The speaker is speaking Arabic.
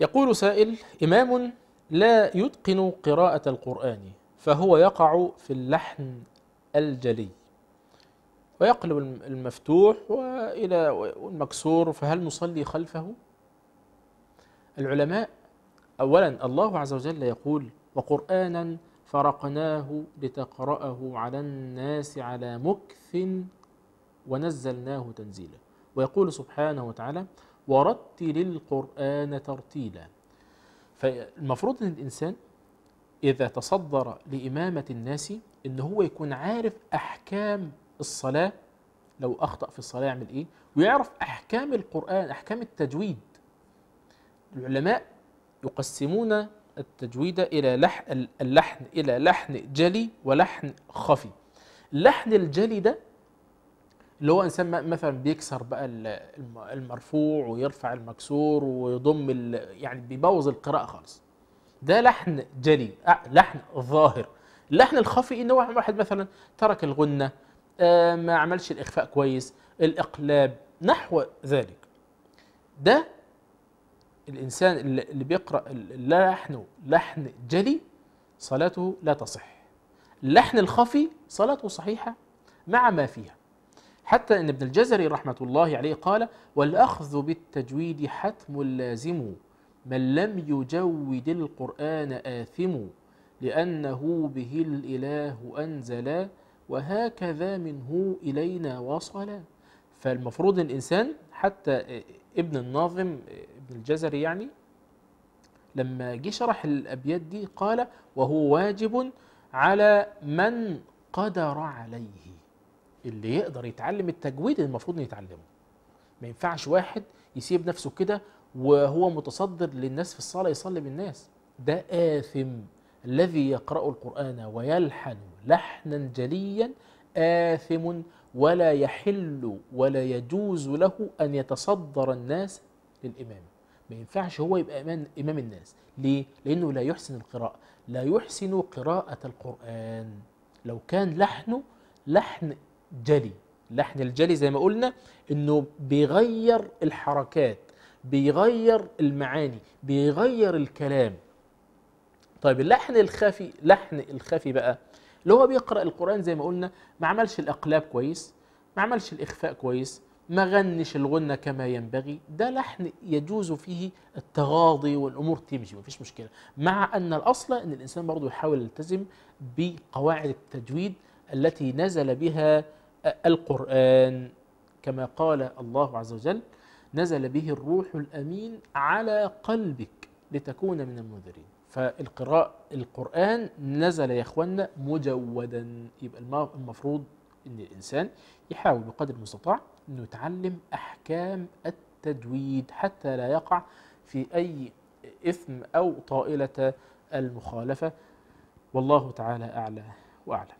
يقول سائل إمام لا يتقن قراءة القرآن فهو يقع في اللحن الجلي ويقلب المفتوح وإلى المكسور فهل نصلي خلفه؟ العلماء أولا الله عز وجل يقول وقرآنا فرقناه لتقرأه على الناس على مكث ونزلناه تنزيلا ويقول سبحانه وتعالى ورتل القرآن ترتيلا فالمفروض أن الإنسان إذا تصدر لإمامة الناس إن هو يكون عارف أحكام الصلاة لو أخطأ في الصلاة يعمل إيه ويعرف أحكام القرآن أحكام التجويد العلماء يقسمون التجويد إلى لحن اللحن إلى لحن جلي ولحن خفي اللحن الجلي ده اللي هو انسان مثلا بيكسر بقى المرفوع ويرفع المكسور ويضم يعني بيبوظ القراءه خالص ده لحن جلي لحن ظاهر اللحن الخفي ان واحد مثلا ترك الغنه آه، ما عملش الاخفاء كويس الاقلاب نحو ذلك ده الانسان اللي بيقرا اللحن لحن جلي صلاته لا تصح اللحن الخفي صلاته صحيحه مع ما فيها حتى إن ابن الجزري رحمة الله عليه قال والأخذ بالتجويد حتم لازم من لم يجود القرآن آثم لأنه به الإله أنزلا وهكذا منه إلينا وصلا فالمفروض الإنسان حتى ابن الناظم ابن الجزري يعني لما جه شرح الأبيات دي قال وهو واجب على من قدر عليه اللي يقدر يتعلم التجويد المفروض انه يتعلمه ما ينفعش واحد يسيب نفسه كده وهو متصدر للناس في الصلاه يصلي بالناس ده آثم الذي يقرأ القرآن ويلحن لحنا جليا آثم ولا يحل ولا يجوز له أن يتصدر الناس للإمام ما ينفعش هو يبقى إمام, إمام الناس ليه؟ لأنه لا يحسن القراءة لا يحسن قراءة القرآن لو كان لحنه لحن جلي لحن الجلي زي ما قلنا انه بيغير الحركات بيغير المعاني بيغير الكلام طيب اللحن الخفي لحن الخفي بقى اللي هو بيقرأ القرآن زي ما قلنا ما عملش الأقلاب كويس ما عملش الإخفاء كويس ما غنش الغنة كما ينبغي ده لحن يجوز فيه التغاضي والأمور تمشي مفيش مشكلة مع أن الأصل أن الإنسان برضه يحاول يلتزم بقواعد التجويد التي نزل بها القرآن كما قال الله عز وجل نزل به الروح الأمين على قلبك لتكون من المنذرين فالقراء القرآن نزل يا إخوانا مجودا يبقى المفروض أن الإنسان يحاول بقدر المستطاع أنه يتعلم أحكام التجويد حتى لا يقع في أي إثم أو طائلة المخالفة والله تعالى أعلى وأعلم